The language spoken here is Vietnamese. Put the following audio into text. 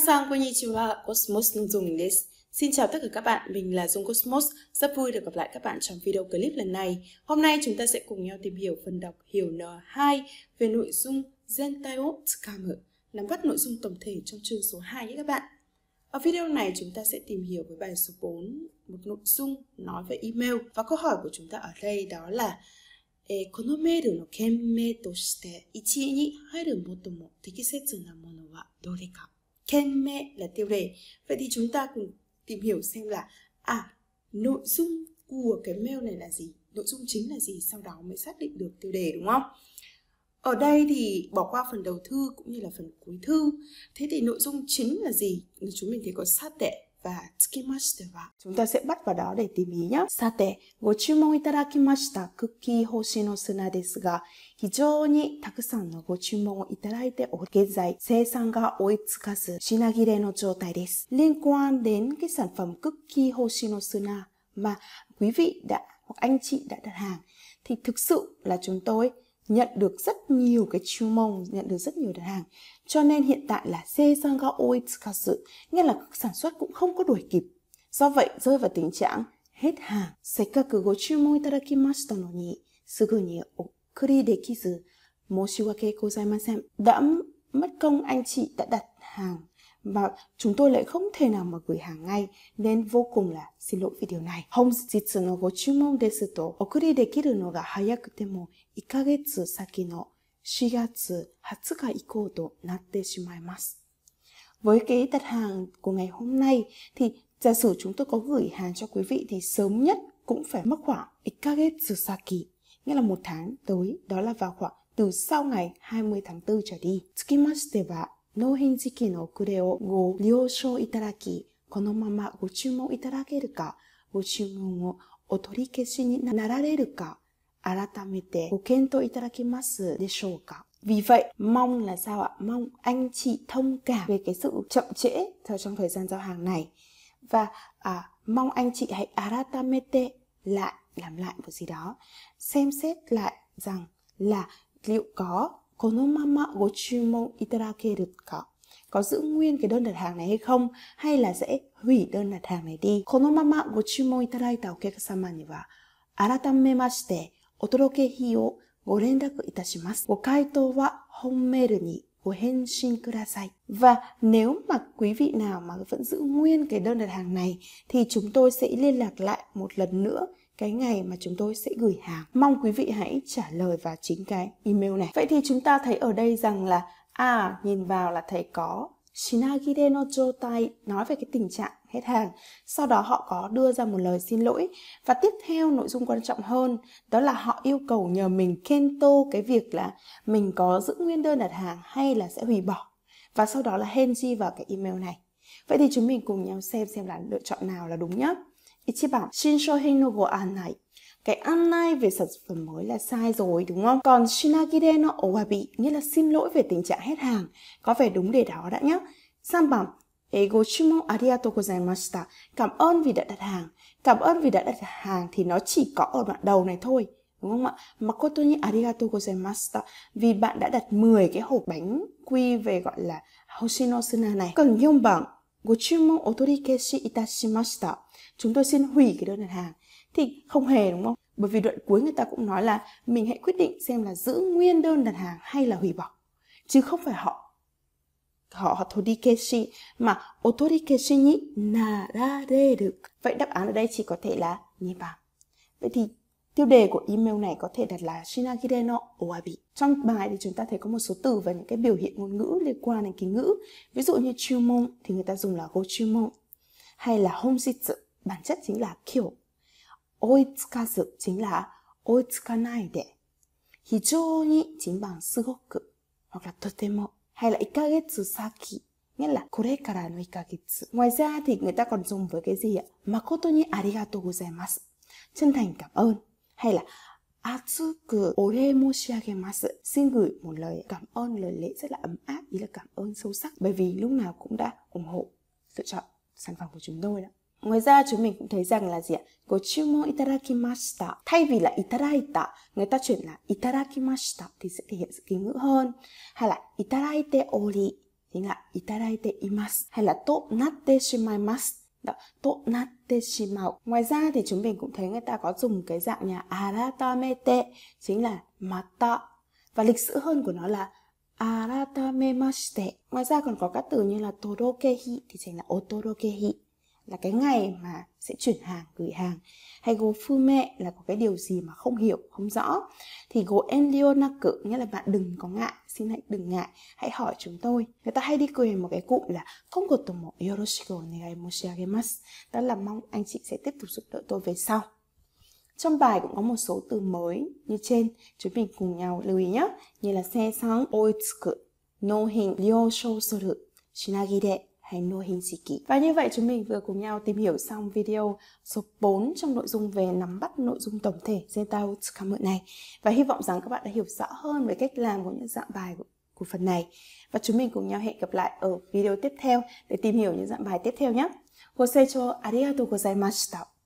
Hang sang konnichiwa, Cosmos Nung Dung desu. Xin chào tất cả các bạn, mình là Dung Cosmos. Rất vui được gặp lại các bạn trong video clip lần này. Hôm nay chúng ta sẽ cùng nhau tìm hiểu phần đọc hiểu N2 về nội dung Zentaio Tsukamu, nắm bắt nội dung tổng thể trong chương số 2 nhé các bạn. Ở video này chúng ta sẽ tìm hiểu với bài số 4 một nội dung nói về email và câu hỏi của chúng ta ở đây đó là えー、このメールの件名として1位に入る最も適切なものはどれか khen mẹ là tiêu đề vậy thì chúng ta cùng tìm hiểu xem là à nội dung của cái mail này là gì nội dung chính là gì sau đó mới xác định được tiêu đề đúng không ở đây thì bỏ qua phần đầu thư cũng như là phần cuối thư thế thì nội dung chính là gì chúng mình thấy có sát tệ và tsukimashteva. Chúng ta sẽ bắt vào đó để tìm ý nhé. さて、ご注文いただきましたクッキー星の砂ですが、非常にたくさんのご注文をいただいており、現在生産が追いつかず品切れの状態です。Liên quan đến cái sản phẩm cookie Hoshinosuna mà quý vị đã hoặc anh chị đã đặt hàng thì thực sự là chúng tôi nhận được rất nhiều cái chú mông, nhận được rất nhiều đơn hàng. Cho nên hiện tại là season ga oi sự nghĩa là sản xuất cũng không có đuổi kịp. Do vậy rơi vào tình trạng hết hàng. Sekaku go chumon itadakimashita no ni sugu ni okuri dekizu moshiwake gozaimasen. Đã mất công anh chị đã đặt hàng và chúng tôi lại không thể nào mà gửi hàng ngay nên vô cùng là xin lỗi vì điều này. Hôm dịch no go chumon desu to okuri dekiru no ga hayakute mo 1ヶ月先の4月20日以降となってしまいます。Với cái đặt hàng của ngày hôm nay thì giả sử chúng tôi có gửi hàng cho quý vị thì sớm nhất cũng phải mất khoảng 1ヶ月先, một tháng tới, đó là vào khoảng từ sau ngày 20 tháng 4 trở đi. 納品時期の遅れをご了承いただき、このままご注文いただけるか、ご注文をお取り消しになられるか、改めてご検討いただけますでしょうか Vì vậy, mong là sao ạ? Mong anh chị thông cảm về cái sự chậm trễ theo trong thời gian giao hàng này. Và à, mong anh chị hãy aratamete lại, làm lại một gì đó. Xem xét lại rằng là liệu có このままご注文いただけるか có giữ nguyên cái đơn đặt hàng này hay không hay là sẽ hủy đơn đặt hàng này đi. このままご注文いただいたお客様には改めましてお届け費をご連絡いたします。ご回答は本メールに của Henshin Kudasai. Và nếu mà quý vị nào mà vẫn giữ nguyên cái đơn đặt hàng này thì chúng tôi sẽ liên lạc lại một lần nữa cái ngày mà chúng tôi sẽ gửi hàng. Mong quý vị hãy trả lời vào chính cái email này. Vậy thì chúng ta thấy ở đây rằng là à nhìn vào là thấy có Shinagire no Jotai nói về cái tình trạng hết hàng. Sau đó họ có đưa ra một lời xin lỗi. Và tiếp theo nội dung quan trọng hơn đó là họ yêu cầu nhờ mình kento cái việc là mình có giữ nguyên đơn đặt hàng hay là sẽ hủy bỏ. Và sau đó là Henji vào cái email này. Vậy thì chúng mình cùng nhau xem xem là lựa chọn nào là đúng nhất. 1 bạn xin shohino go anai cái ăn nay về sản phẩm mới là sai rồi đúng không? Còn shinagide no owabi nghĩa là xin lỗi về tình trạng hết hàng. Có vẻ đúng để đó đã nhé. Sam bảo Ego shimo Ariato gozaimashita. Cảm ơn vì đã đặt hàng. Cảm ơn vì đã đặt hàng thì nó chỉ có ở đoạn đầu này thôi. Đúng không ạ? Makoto ni arigatou gozaimashita. Vì bạn đã đặt 10 cái hộp bánh quy về gọi là Hoshino Suna này. Cần nhung bằng chúng tôi xin hủy cái đơn đặt hàng. Thì không hề đúng không? Bởi vì đoạn cuối người ta cũng nói là mình hãy quyết định xem là giữ nguyên đơn đặt hàng hay là hủy bỏ. Chứ không phải họ họ otorikeshi mà otorikeshi ni được. Vậy đáp án ở đây chỉ có thể là như vậy. Vậy thì Tiêu đề của email này có thể đặt là Shinagire no Oabi. Trong bài thì chúng ta thấy có một số từ và những cái biểu hiện ngôn ngữ liên quan đến kính ngữ. Ví dụ như chumon thì người ta dùng là gochumon hay là homshitsu, bản chất chính là kiểu. Oitsukazu chính là oitsukanai de. Hijou ni chính bằng sugoku hoặc là totemo hay là ikagetsu saki nghĩa là kore kara no ikagetsu. Ngoài ra thì người ta còn dùng với cái gì ạ? Makoto ni arigatou gozaimasu. Chân thành cảm ơn hay là Atsuku ohe moshiyagemasu. Xin gửi một lời cảm ơn, lời lễ rất là ấm áp, ý là cảm ơn sâu sắc bởi vì lúc nào cũng đã ủng hộ lựa chọn sản phẩm của chúng tôi đó. Ngoài ra chúng mình cũng thấy rằng là gì ạ? Có chumon itarakimashita. Thay vì là itaraita, người ta chuyển là itarakimashita thì sẽ thể hiện sự kính ngữ hơn. Hay là itaraite ori, chính là itaraite imasu. Hay là to natte shimaimasu đó, tonatte màu. Ngoài ra thì chúng mình cũng thấy người ta có dùng cái dạng nhà aratamete chính là mata và lịch sử hơn của nó là aratamemashite. Ngoài ra còn có các từ như là torokehi thì chính là otorokehi là cái ngày mà sẽ chuyển hàng gửi hàng hay go phu mẹ là có cái điều gì mà không hiểu không rõ thì go em cự nghĩa là bạn đừng có ngại xin hãy đừng ngại hãy hỏi chúng tôi người ta hay đi quyền một cái cụm là không có tổ một yoroshiku negai moshiagemasu đó là mong anh chị sẽ tiếp tục giúp đỡ tôi về sau trong bài cũng có một số từ mới như trên chúng mình cùng nhau lưu ý nhé như là xe sang oitsuku nohin hình ryo shou suru shinagide hay Nohin Shiki. Và như vậy chúng mình vừa cùng nhau tìm hiểu xong video số 4 trong nội dung về nắm bắt nội dung tổng thể Zentao Tsukamu này. Và hy vọng rằng các bạn đã hiểu rõ hơn về cách làm của những dạng bài của phần này. Và chúng mình cùng nhau hẹn gặp lại ở video tiếp theo để tìm hiểu những dạng bài tiếp theo nhé. ご清聴ありがとうございました。